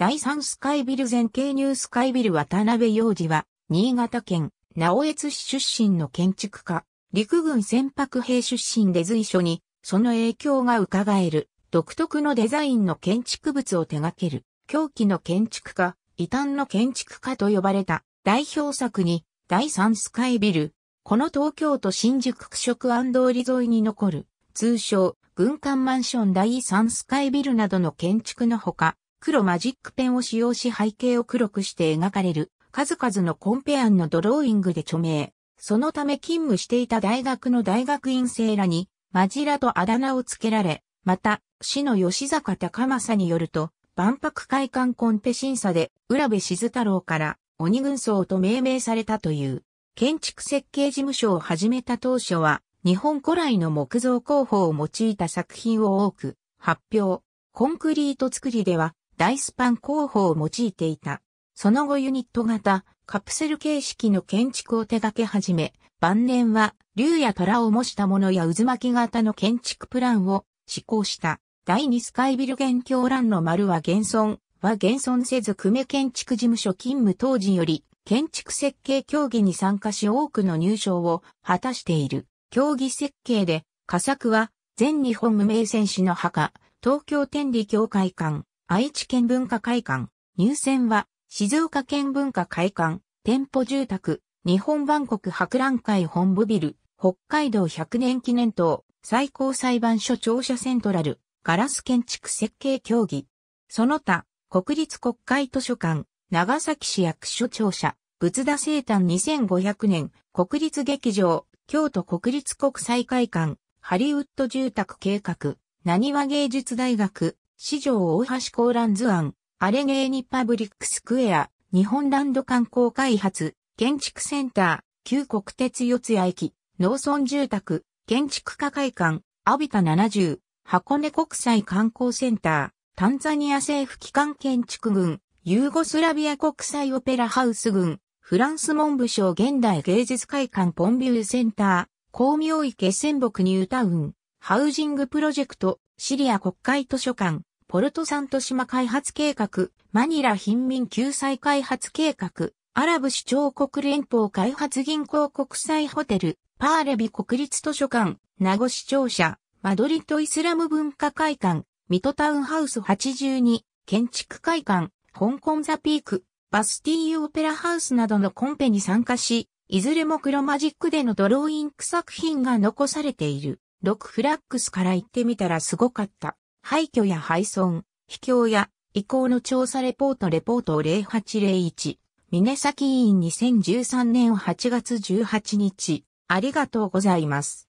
第三スカイビル前経ニュースカイビル渡辺洋二は、新潟県、直江津市出身の建築家、陸軍船舶兵出身で随所に、その影響が伺える、独特のデザインの建築物を手掛ける、狂気の建築家、異端の建築家と呼ばれた、代表作に、第三スカイビル、この東京都新宿区食安通り沿いに残る、通称、軍艦マンション第三スカイビルなどの建築のほか、黒マジックペンを使用し背景を黒くして描かれる数々のコンペ案のドローイングで著名。そのため勤務していた大学の大学院生らに、マジラとあだ名を付けられ、また、市の吉坂隆正によると、万博会館コンペ審査で、浦部静太郎から鬼軍曹と命名されたという。建築設計事務所を始めた当初は、日本古来の木造工法を用いた作品を多く発表。コンクリート作りでは、大スパン工法を用いていた。その後ユニット型、カプセル形式の建築を手掛け始め、晩年は、竜や虎を模したものや渦巻き型の建築プランを施行した。第二スカイビル元況欄の丸は現存、は現存せず久米建築事務所勤務当時より、建築設計競技に参加し多くの入賞を果たしている。競技設計で、佳作は、全日本無名戦士の墓、東京天理協会館、愛知県文化会館、入選は、静岡県文化会館、店舗住宅、日本万国博覧会本部ビル、北海道100年記念塔、最高裁判所庁舎セントラル、ガラス建築設計協議。その他、国立国会図書館、長崎市役所庁舎、仏田生誕2500年、国立劇場、京都国立国際会館、ハリウッド住宅計画、何和芸術大学、市場大橋港ランズ案、アレゲーニパブリックスクエア、日本ランド観光開発、建築センター、旧国鉄四谷駅、農村住宅、建築家会館、アビタ70、箱根国際観光センター、タンザニア政府機関建築群、ユーゴスラビア国際オペラハウス群、フランス文部省現代芸術会館ポンビューセンター、光明池仙北ニュータウン、ハウジングプロジェクト、シリア国会図書館、ポルトサント島開発計画、マニラ貧民救済開発計画、アラブ首長国連邦開発銀行国際ホテル、パーレビ国立図書館、名護市庁舎、マドリッドイスラム文化会館、ミトタウンハウス82、建築会館、香港ザピーク、バスティーユオペラハウスなどのコンペに参加し、いずれも黒マジックでのドローインク作品が残されている。ロックフラックスから行ってみたらすごかった。廃墟や廃村、秘境や遺構の調査レポートレポート0801、峰崎委員2013年8月18日、ありがとうございます。